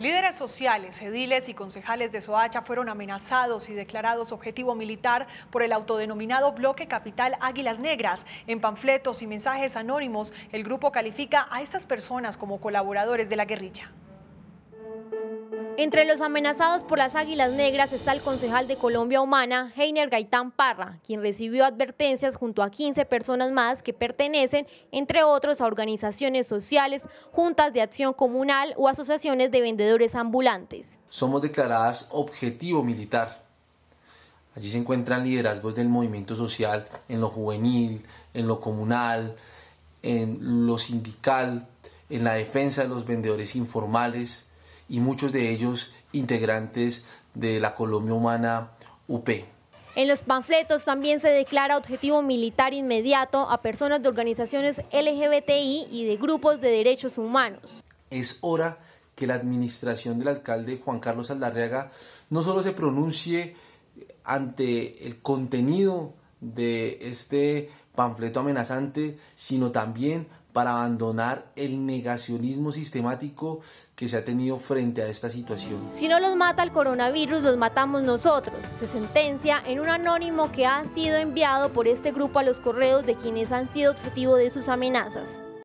Líderes sociales, ediles y concejales de Soacha fueron amenazados y declarados objetivo militar por el autodenominado Bloque Capital Águilas Negras. En panfletos y mensajes anónimos, el grupo califica a estas personas como colaboradores de la guerrilla. Entre los amenazados por las águilas negras está el concejal de Colombia Humana, Heiner Gaitán Parra, quien recibió advertencias junto a 15 personas más que pertenecen, entre otros, a organizaciones sociales, juntas de acción comunal o asociaciones de vendedores ambulantes. Somos declaradas objetivo militar. Allí se encuentran liderazgos del movimiento social en lo juvenil, en lo comunal, en lo sindical, en la defensa de los vendedores informales y muchos de ellos integrantes de la Colombia Humana UP. En los panfletos también se declara objetivo militar inmediato a personas de organizaciones LGBTI y de grupos de derechos humanos. Es hora que la administración del alcalde Juan Carlos Aldarriaga no solo se pronuncie ante el contenido de este panfleto amenazante, sino también para abandonar el negacionismo sistemático que se ha tenido frente a esta situación. Si no los mata el coronavirus, los matamos nosotros. Se sentencia en un anónimo que ha sido enviado por este grupo a los correos de quienes han sido objetivo de sus amenazas.